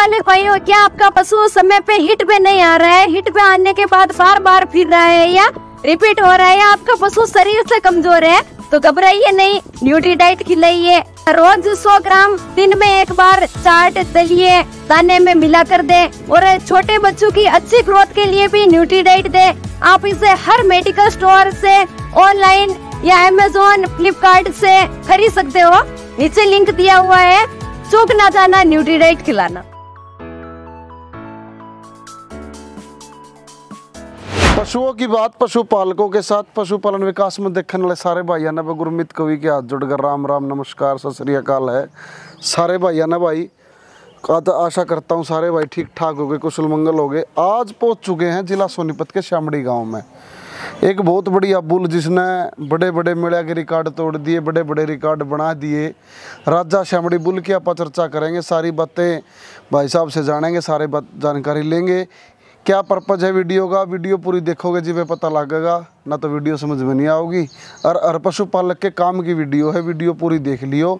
मालिक भाइयों क्या आपका पशु समय पे हिट पे नहीं आ रहा है हिट पे आने के बाद बार बार फिर रहा है या रिपीट हो रहा है आपका पशु शरीर से कमजोर है तो घबराइए नहीं न्यूट्री डाइट खिलाइए रोज 100 ग्राम दिन में एक बार चाट दलिए दाने में मिला कर दे और छोटे बच्चों की अच्छी ग्रोथ के लिए भी न्यूट्री डाइट दे आप इसे हर मेडिकल स्टोर से ऑनलाइन या अमेजोन फ्लिपकार्ट से खरीद सकते हो नीचे लिंक दिया हुआ है चौक ना जाना न्यूट्री डाइट खिलाना पशुओं की बात पशुपालकों के साथ पशुपालन विकास में देखने वाले सारे भाइयों ने गुरमित कवि के हाथ जुड़कर राम राम नमस्कार सत श्रीकाल है सारे भाइयों ने भाई तो आशा करता हूँ सारे भाई ठीक ठाक हो गए कुशल मंगल हो गए आज पहुँच चुके हैं जिला सोनीपत के श्यामड़ी गाँव में एक बहुत बड़ी अबुल जिसने बड़े बड़े मेला के रिकॉर्ड तोड़ दिए बड़े बड़े रिकॉर्ड बना दिए राजा श्यामड़ी बुल की आप चर्चा करेंगे सारी बातें भाई साहब से जानेंगे सारे बात जानकारी लेंगे क्या पर्पज़ है वीडियो का वीडियो पूरी देखोगे जी वे पता लगेगा ना तो वीडियो समझ में नहीं आओगी और हर पशुपालक के काम की वीडियो है वीडियो पूरी देख लियो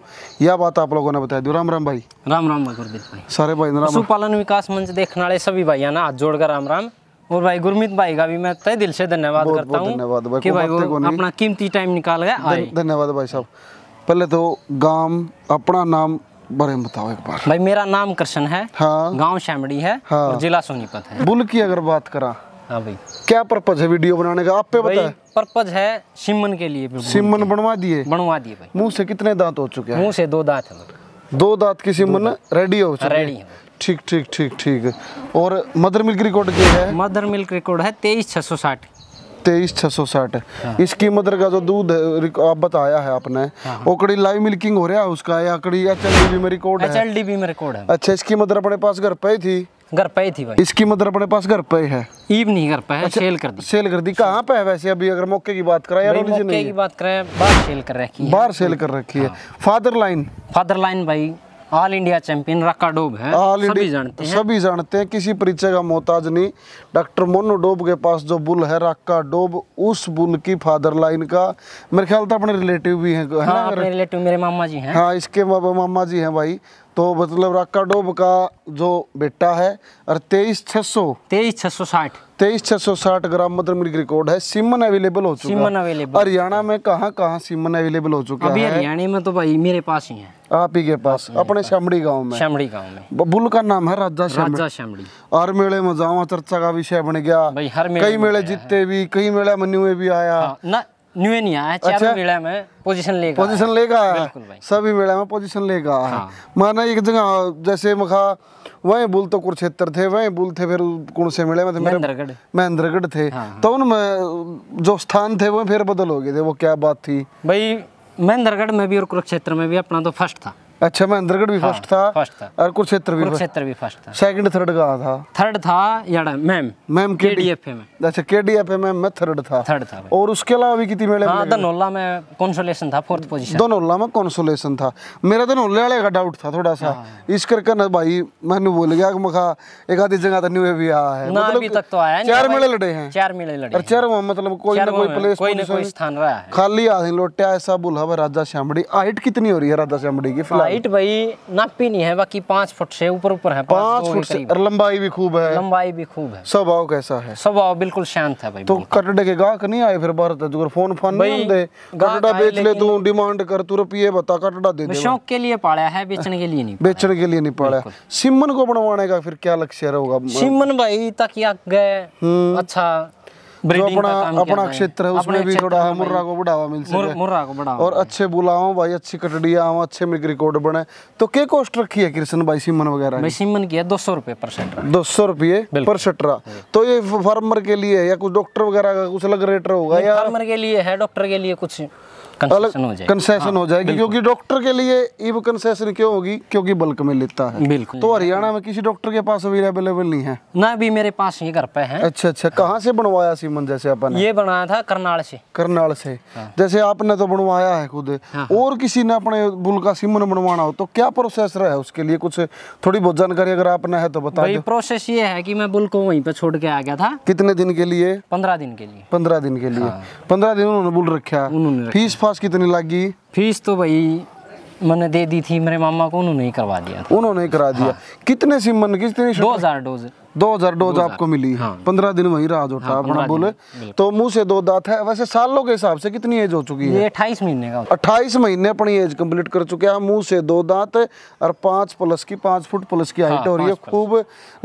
यह बात आप लोगों ने बताया दी राम राम भाई राम राम भाई सारे भाई राम पशुपालन विकास मंच देखने वाले सभी भाई ना हाथ जोड़कर राम राम और भाई गुरमीत भाई का भी मैं तय दिल से धन्यवाद करता हूँ धन्यवाद भाई अपना कीमती टाइम निकाल गया धन्यवाद भाई साहब पहले तो गांव अपना नाम बारे में बताओ एक बार भाई मेरा नाम कृष्ण है हाँ गाँव श्यामड़ी है हाँ और जिला सोनीपत है बुल की अगर बात करा हाँ भाई क्या पर्पज है वीडियो बनाने का आप पे बताए पर्पज है सिमन के लिए सिमन बनवा दिए बनवा दिए भाई मुंह से कितने दांत हो चुके हैं मुंह से दो दांत है दो दांत की सिमन रेडी हो रेडी है ठीक ठीक ठीक ठीक और मदर मिल्क रिकॉर्ड क्या है मदर मिल्क रिकॉर्ड है तेईस छह सौ साठ तेईस छह सौ साठ हाँ। इस कीमत का जो तो दूध आप बताया है आपने हाँ, हाँ। वो कड़ी लाइव मिल्किंग हो रहा है उसका या कड़ी एच एल डी में रिकॉर्ड एच एल डी में रिकॉर्ड है अच्छा इसकी मदर अपने पास घर पे थी घर पे थी भाई इसकी मदर अपने पास घर पे है ईव नहीं घर पे है अच्छा, सेल कर दी सेल कर दी कहाँ पे है वैसे अभी अगर मौके की बात करें यार मौके की बात करें बाहर सेल कर रखी है बाहर सेल कर रखी है फादर लाइन फादर लाइन भाई ऑल इंडिया चैंपियन रक्का डोब है ऑल इंडिया सभी जानते हैं सभी जानते हैं किसी परिचय का मोहताज नहीं डॉक्टर मोनू डोब के पास जो बुल है रक्का डोब उस बुल की फादर लाइन का मेरे ख्याल था तो अपने रिलेटिव भी है, हाँ, अपने रिलेटिव मेरे मामा जी हैं हाँ इसके मामा जी हैं भाई तो मतलब राका डोब का जो बेटा है और तेईस छह सौ तेईस छह सौ साठ तेईस छह सौ साठ ग्राम मतलब मिल्क रिकॉर्ड है सीमन अवेलेबल हो चुका सीमन अवेलेबल हरियाणा में कहाँ कहाँ सीमन अवेलेबल हो चुका अभी है हरियाणा में तो भाई मेरे पास ही है आप ही के पास अपने शामड़ी गांव में शामड़ी गांव में बुल का नाम है राजा राजा शामड़ी हर मेले में जावा चर्चा का विषय बन गया कई मेले जीते भी कई मेला मनु हुए भी आया हाँ, न्यू नहीं अच्छा। आया चारों मेला में पोजीशन लेगा पोजीशन लेगा सभी मेला में पोजीशन लेगा हाँ। माना एक जगह जैसे मखा वही बुल तो कुरुक्षेत्र थे वही बुल थे फिर कौन से मेले में थे महेंद्रगढ़ महेंद्रगढ़ थे हाँ।, हाँ। तो उनमें जो स्थान थे वो फिर बदल हो गए थे वो क्या बात थी भाई महेंद्रगढ़ में भी और कुरुक्षेत्र में भी अपना तो फर्स्ट था अच्छा महेंद्रगढ़ भी हाँ, फर्स्ट था फर्स्ट था और कुरुक्षेत्र भी कुरुक्षेत्र भी फर्स्ट था सेकंड थर्ड कहा था थर्ड था यार मैम मैम के में अच्छा के में मैं थर्ड था थर्ड था और उसके अलावा भी कितनी मेडल हाँ धनोला में कॉन्सोलेशन था फोर्थ पोजीशन धनोला में कॉन्सोलेशन था मेरा धनोले वाले का डाउट था थोड़ा सा हाँ। इस करके ना भाई मैंने बोल गया मखा एक आधी जगह तो न्यू भी आया है ना अभी मतलब तक तो आया चार मेडल लड़े हैं चार मेडल लड़े और चार मतलब कोई ना कोई प्लेस कोई ना कोई स्थान रहा है खाली आधी लोटे ऐसा बुल्हा राजा श्यामड़ी हाइट कितनी हो रही है राजा श्यामड़ी की फिलहाल हाइट भाई नापी नहीं है बाकी पाँच फुट से ऊपर ऊपर है पाँच फुट से लंबाई भी खूब है लंबाई भी खूब है स्वभाव कैसा है स्वभाव बिल्कुल शांत है भाई तो कटड़े के गाहक नहीं आए फिर भारत फोन फोन नहीं दे कटड़ा बेच ले तू डिमांड कर तू रुपये बता कटड़ा दे शौक के लिए पाला है बेचने के लिए नहीं बेचने के लिए नहीं पाला सिमन को बनवाने का फिर क्या लक्ष्य होगा सिमन भाई तक हम्म। अच्छा जो अपना अपना क्षेत्र है उसमें भी थोड़ा मुर्रा को बढ़ावा मिल सके मुर्रा को बढ़ावा और अच्छे बुलाओ भाई अच्छी कटड़िया आओ अच्छे मिग रिकॉर्ड बने तो के कॉस्ट रखी है कृष्ण भाई सिमन वगैरह सिमन की है दो सौ रुपये पर सटरा दो सौ रुपये पर सटरा तो ये फार्मर के लिए या कुछ डॉक्टर वगैरह का कुछ अलग रेट होगा या फार्मर के लिए है डॉक्टर के लिए कुछ कंसेशन मतलब हो जाएगी कंसेशन हो हाँ, जाएगी क्योंकि डॉक्टर के लिए ई कंसेशन क्यों होगी क्योंकि बल्क में लेता है बिल्कुल तो हरियाणा में किसी डॉक्टर के पास अभी अवेलेबल नहीं है ना अभी मेरे पास ही घर पे है अच्छा अच्छा कहाँ से बनवाया सीमन जैसे अपन ये बनाया था करनाल से करनाल से हाँ। जैसे आपने तो बनवाया है खुद हाँ, और किसी ने अपने बुल का सीमन बनवाना हो तो क्या प्रोसेस रहा है उसके लिए कुछ थोड़ी बहुत जानकारी अगर आपने है तो बता प्रोसेस ये है की मैं बुल को वहीं पे छोड़ के आ गया था कितने दिन के लिए पंद्रह दिन के लिए पंद्रह दिन के लिए पंद्रह दिन उन्होंने बुल रखा फीस फीस कितनी लगी फीस तो भाई मैंने दे दी थी मेरे मामा को उन्होंने ही करवा दिया उन्होंने ही करा दिया हाँ। कितने सिम मन कितनी दो हजार डोज दो हजार डोज आपको मिली हाँ। पंद्रह दिन वही रहा जोटा हाँ, अपना बोले तो मुंह से दो दात है वैसे सालों के हिसाब से कितनी एज हो चुकी है अट्ठाईस महीने का अट्ठाईस महीने अपनी एज कंप्लीट कर चुके हैं मुंह से दो दांत और पांच प्लस की पांच फुट प्लस की हाइट हो रही है खूब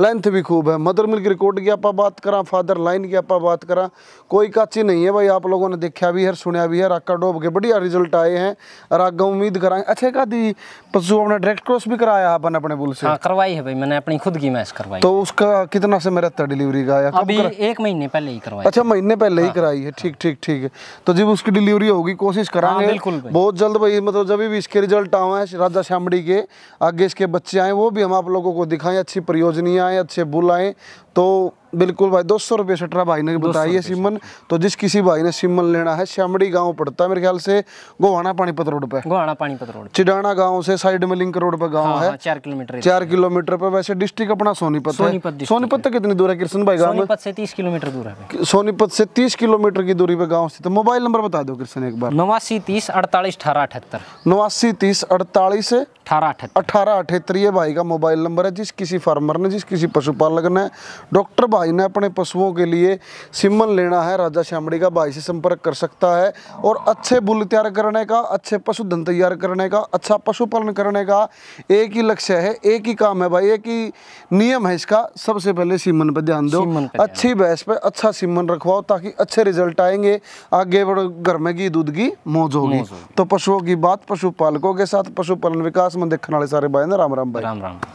लेंथ भी खूब है मदर मिल्क रिकॉर्ड की आप बात करा फादर लाइन की आप बात करा कोई काची नहीं है भाई आप लोगों ने देखा भी है सुनया भी है राका डोब के बढ़िया रिजल्ट आए हैं और आगे उम्मीद कराएं अच्छे का दी पशु अपने डायरेक्ट क्रॉस भी कराया आपने अपने बुल से हाँ, करवाई है भाई मैंने अपनी खुद की मैच करवाई तो उसका कितना समय रहता है डिलीवरी का या अभी एक महीने पहले ही करवाया अच्छा महीने पहले हाँ, ही कराई है ठीक ठीक ठीक है तो जब उसकी डिलीवरी होगी कोशिश कराएंगे हाँ, बहुत जल्द भाई मतलब जब भी इसके रिजल्ट आवा है राजा श्यामी के आगे इसके बच्चे आए वो भी हम आप लोगों को दिखाएं अच्छी परियोजनाएं अच्छे बुल आए तो बिल्कुल भाई दो सौ रुपये सटरा भाई ने बताई है सिमन तो जिस किसी भाई ने सिमन लेना है श्यामड़ी गाँव पड़ता है मेरे ख्याल से गोहाना पानीपत रोड पे गोहाना पानीपत रोड चिडाना गाँव से साइड में लिंक रोड पे गाँव हाँ, है हाँ, चार किलोमीटर चार किलोमीटर पे वैसे डिस्ट्रिक्ट अपना सोनीपत सोनीपत तक कितनी दूर है कृष्ण भाई गाँव सोनीपत से तीस किलोमीटर दूर है सोनीपत से तीस किलोमीटर की दूरी पे गाँव स्थित तो मोबाइल नंबर बता दो कृष्ण एक बार नवासी तीस अड़तालीस अठारह अठहत्तर नवासी तीस अड़तालीस अठारह अठहत्तर अठारह अठहत्तर ये भाई का मोबाइल नंबर है जिस किसी फार्मर ने जिस किसी पशुपालक ने डॉक्टर भाई भाई ने अपने पशुओं के लिए सिमन लेना है राजा श्यामड़ी का भाई से संपर्क कर सकता है और अच्छे बुल तैयार करने का अच्छे पशुधन तैयार करने का अच्छा पशुपालन करने का एक ही लक्ष्य है एक ही काम है भाई एक ही नियम है इसका सबसे पहले सिमन पर ध्यान दो अच्छी बहस पर अच्छा सिमन रखवाओ ताकि अच्छे रिजल्ट आएंगे आगे बढ़ घर में घी दूध की मौज होगी तो पशुओं की बात पशुपालकों के साथ पशुपालन विकास में देखने वाले सारे भाई ने राम राम भाई राम राम